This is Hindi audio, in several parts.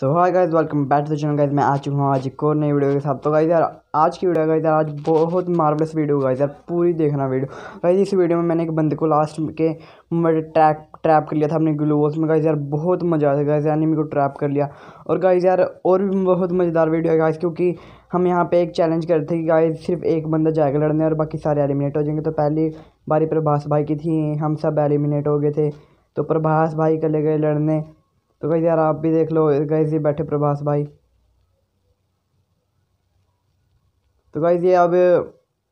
So hi guys welcome back to channel guys मैं आ चुका हूँ आज एक और नई वीडियो के साथ तो गाइस यार आज की वीडियो गाइस यार आज बहुत मार्वलस वीडियो गाइस यार पूरी देखना वीडियो गाइस इस वीडियो में मैंने एक बंदे को लास्ट के मेरे ट्रैप ट्रैप कर लिया था अपने ग्लूवोस में गाइस यार बहुत मज़ा आया था गाइस यार एनिमी को ट्रैप कर लिया और गाइस यार और भी बहुत मज़ेदार वीडियो है गाइस क्योंकि हम यहाँ पे एक चैलेंज करते थे कि गाइस सिर्फ एक बंदा जाएगा लड़ने और बाकी सारे एलिमिनेट हो जाएंगे तो पहली बारी प्रभास भाई की थी हम सब एलिमिनेट हो गए थे तो प्रभास भाई चले गए लड़ने तो गई यार आप भी देख लो गई ये बैठे प्रभास भाई तो गाइज ये अब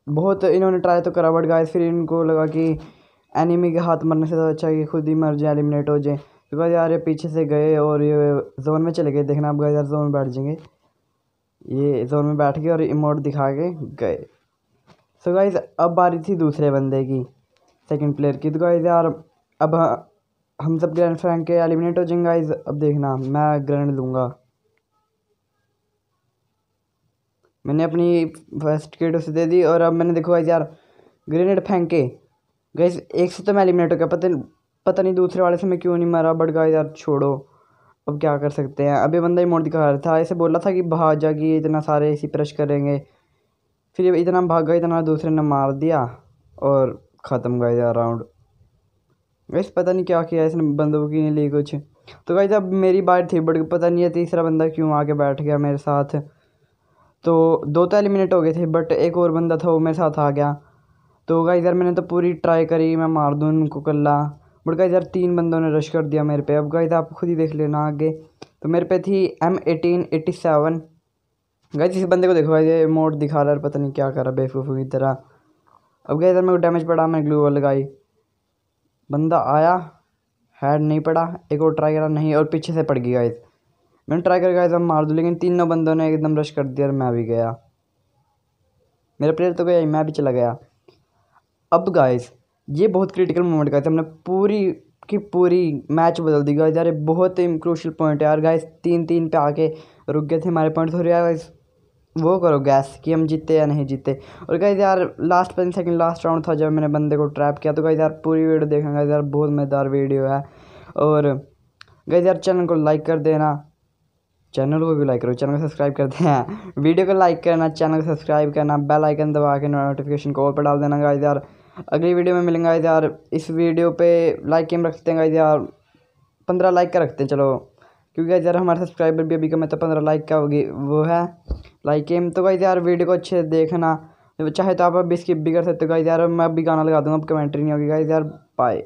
बहुत इन्होंने ट्राई तो करा बट गाइज फिर इनको लगा कि एनिमी के हाथ मरने से तो अच्छा कि खुद ही मर जाए एलिमिनेट हो जाए तो गाइज यार ये पीछे से गए और ये जोन में चले गए देखना आप गाइज यार जोन में बैठ जाएंगे ये जोन में बैठ गए और इमोट दिखा के गए सो so गाइज अब बारी थी दूसरे बंदे की सेकंड प्लेयर की तो गाइज यार अब हाँ, हम सब ग्रैंड फ्रैंक के एलिमिनेट हो जाएंगे गाइस अब देखना मैं ग्रैंड लूँगा मैंने अपनी फर्स्ट किट उसे दे दी और अब मैंने देखो गाइस यार ग्रेनेड फेंके गाइस एक से तो मैं एलिमिनेट हो गया पता पता नहीं दूसरे वाले से मैं क्यों नहीं मरा बट गाइस यार छोड़ो अब क्या कर सकते हैं अभी बंदा ही मोड़ दिखा रहा था ऐसे बोला था कि भाग कि इतना सारे इसी प्रश करेंगे फिर इतना भागा इतना दूसरे ने मार दिया और ख़त्म गए यार राउंड वैसे पता नहीं क्या किया इसने बंदूक ही नहीं ली कुछ तो भाई जब मेरी बारी थी बट पता नहीं है तीसरा बंदा क्यों आके बैठ गया मेरे साथ तो दो तो एलिमिनेट हो गए थे बट एक और बंदा था वो मेरे साथ आ गया तो गई इधर मैंने तो पूरी ट्राई करी मैं मार दूँ उनको कल्ला बट का इधर तीन बंदों ने रश कर दिया मेरे पे अब गाइज आप खुद ही देख लेना आगे तो मेरे पे थी M eighteen eighty seven guys इस बंदे को देखो गाइज ये मोड दिखा रहा है पता नहीं क्या कर रहा बेवकूफ़ की तरह अब गई इधर मेरे को डैमेज पड़ा मैं ग्लू वॉल लगाई बंदा आया हैड नहीं पड़ा एक और ट्राई करा नहीं और पीछे से पड़ गई गाइस मैंने ट्राई कर गाइस हम मार दूँ लेकिन तीनों बंदों ने एकदम रश कर दिया और मैं भी गया मेरा प्लेयर तो गया मैं भी चला गया अब गाइस ये बहुत क्रिटिकल मोमेंट थे हमने पूरी की पूरी मैच बदल दी गाइस यार बहुत ही क्रूशल पॉइंट है यार गाइस तीन तीन पे आके रुक गए थे हमारे पॉइंट हो रहा है गाइस वो करो गैस कि हम जीते या नहीं जीते और कहीं यार लास्ट पंद्रह सेकंड लास्ट राउंड था जब मैंने बंदे को ट्रैप किया तो कहीं यार पूरी वीडियो देखना गाइस यार बहुत मज़ेदार वीडियो है और कहीं यार चैनल को लाइक कर देना चैनल को भी लाइक करो चैनल को सब्सक्राइब कर देना वीडियो को लाइक करना चैनल को सब्सक्राइब करना बेल आइकन दबा के नोटिफिकेशन को और पर डाल देना गाइस यार अगली वीडियो में मिलेंगे गाइस यार इस वीडियो पे लाइक कम रखते हैं गाइस यार पंद्रह लाइक का रखते हैं चलो क्योंकि यार हमारे सब्सक्राइबर भी अभी कम है तो पंद्रह लाइक का होगी वो है लाइक एम तो गाइज यार वीडियो को अच्छे से देखना चाहे तो आप अभी स्किप भी कर सकते हो गई यार मैं अभी गाना लगा दूंगा अब कमेंट्री नहीं होगी गाइज यार bye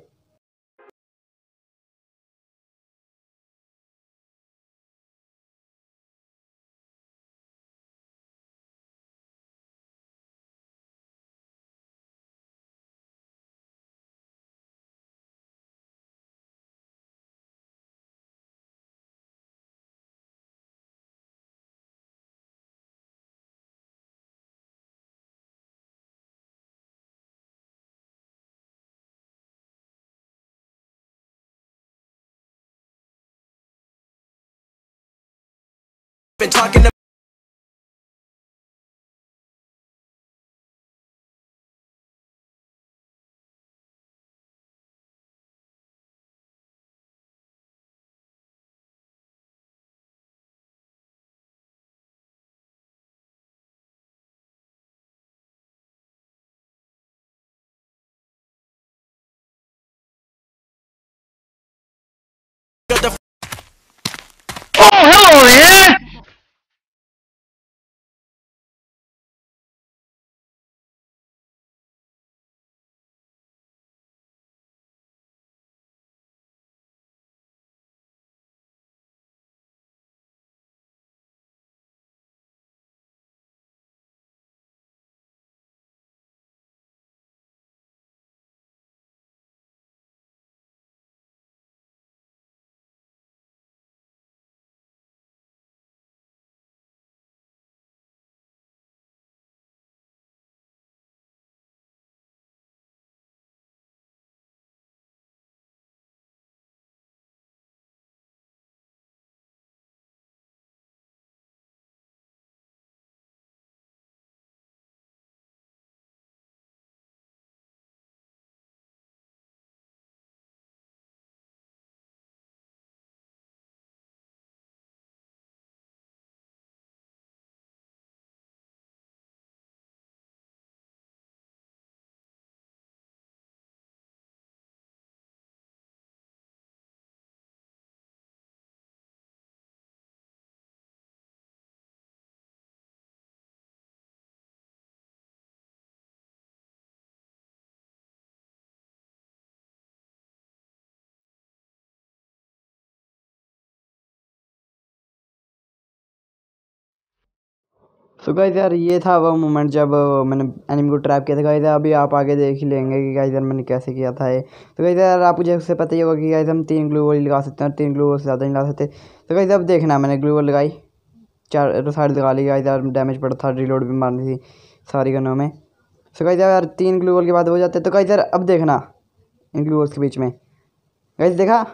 Been talking to Oh, hello there. So तो गाइस यार ये था वो मोमेंट जब मैंने एनिमी को ट्रैप किया था गाइज अभी आप आगे देख ही लेंगे कि गाइस यार मैंने कैसे किया था ये तो गाइस यार आपको जैसे पता ही होगा कि गाइस हम तीन ग्लू वाली लगा सकते हैं और तीन ग्लू से ज़्यादा नहीं लगा सकते तो गाइस अब देखना मैंने ग्लू लगाई चार साइड लगा ली गाइस यार डैमेज पड़ा था रिलोड भी मारनी थी सारी गनों में सो तो गाइस यार तीन ग्लू के बाद हो जाते तो गाइस यार अब देखना इन ग्लू के बीच में गाइस देखा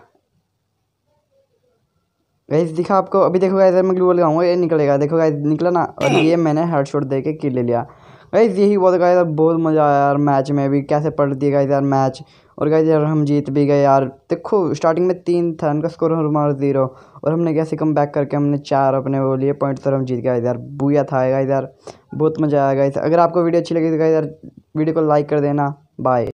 गाइस दिखा आपको अभी देखो गाइस मैं ग्लू लगाऊंगा ये निकलेगा देखो गाइस निकला ना और hmm. ये मैंने हेड शॉट दे के किल ले लिया गाइस यही बहुत गाइस यार बहुत मज़ा आया यार मैच में भी कैसे पढ़ दिया गाइस यार मैच और गाइस यार हम जीत भी गए यार देखो स्टार्टिंग में तीन था उनका स्कोर हमारा जीरो और हमने कैसे कम बैक करके हमने चार अपने वो लिए पॉइंट्स और हम जीत गए यार बुआ था गाइस यार बहुत मज़ा आया गाइस अगर आपको वीडियो अच्छी लगी तो गाइस यार वीडियो को लाइक कर देना बाय